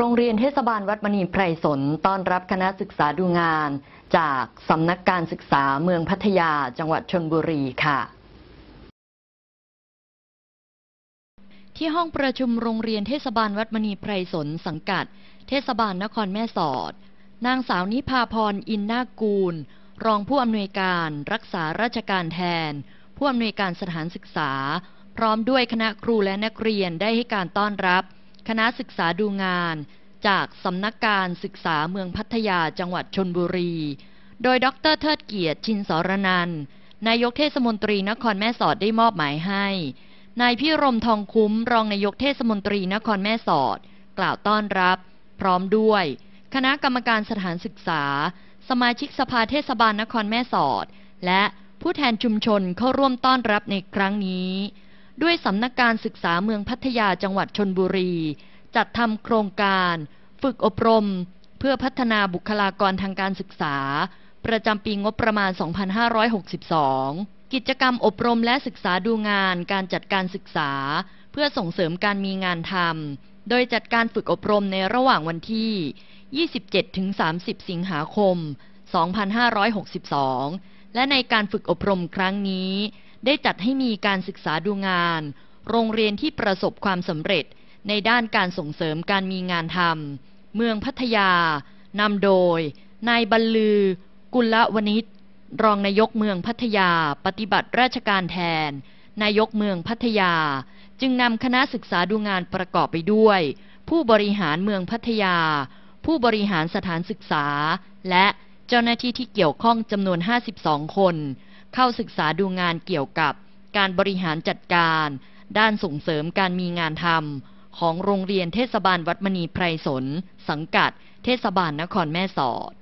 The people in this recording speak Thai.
โรงเรียนเทศบาลวัดมณีไพรสนต้อนรับคณะศึกษาดูงาน จากสำนักการศึกษาเมืองพัทยาจังหวัดชนบุรีค่ะ ที่ห้องประชุมโรงเรียนเทศบาลวัดมณีไพรสนสังกัด เทศบาลนครแม่สอด นางสาวนิพาพรอินนากูล รองผู้อำนวยการ รักษาราชการแทน ผู้อำนวยการสถานศึกษา พร้อมด้วยคณะครูและนักเรียนได้ให้การต้อนรับคณะศึกษาดูงาน จากสำนักการศึกษาเมืองพัทยาจังหวัดชนบุรี โดยดร เทิดเกียรติชินสรนันนายกเทศมนตรีนครแม่สอดได้มอบหมายให้นายพี่รมทองคุ้มรองนายกเทศมนตรีนครแม่สอดกล่าวต้อนรับ พร้อมด้วย คณะกรรมการสถานศึกษา สมาชิกสภาเทศบาลนครแม่สอด และผู้แทนชุมชนเข้าร่วมต้อนรับในครั้งนี้ด้วยสำนักการศึกษาเมืองพัทยาจังหวัดชนบุรี จัดทำโครงการฝึกอบรม เพื่อพัฒนาบุคลากรทางการศึกษา ประจำปีงบประมาณ 2562 กิจกรรมอบรมและศึกษาดูงานการจัดการศึกษา เพื่อส่งเสริมการมีงานทำ โดยจัดการฝึกอบรมในระหว่างวันที่ 27-30 สิงหาคม 2562 และในการฝึกอบรมครั้งนี้ได้จัดให้มีการศึกษาดูงาน โรงเรียนที่ประสบความสำเร็จในด้านการส่งเสริมการมีงานทำเมืองพัทยานำโดย นายบรรลือ กุลวณิชรองนายกเมืองพัทยา ปฏิบัติราชการแทน นายกเมืองพัทยา จึงนำคณะศึกษาดูงานประกอบไปด้วย ผู้บริหารเมืองพัทยา ผู้บริหารสถานศึกษา และเจ้าหน้าที่ที่เกี่ยวข้องจำนวน 52 คนเข้าศึกษาดูงานเกี่ยวกับการบริหารจัดการ ด้านส่งเสริมการมีงานทำของโรงเรียนเทศบาลวัดมณีไพรสน สังกัดเทศบาลนครแม่สอด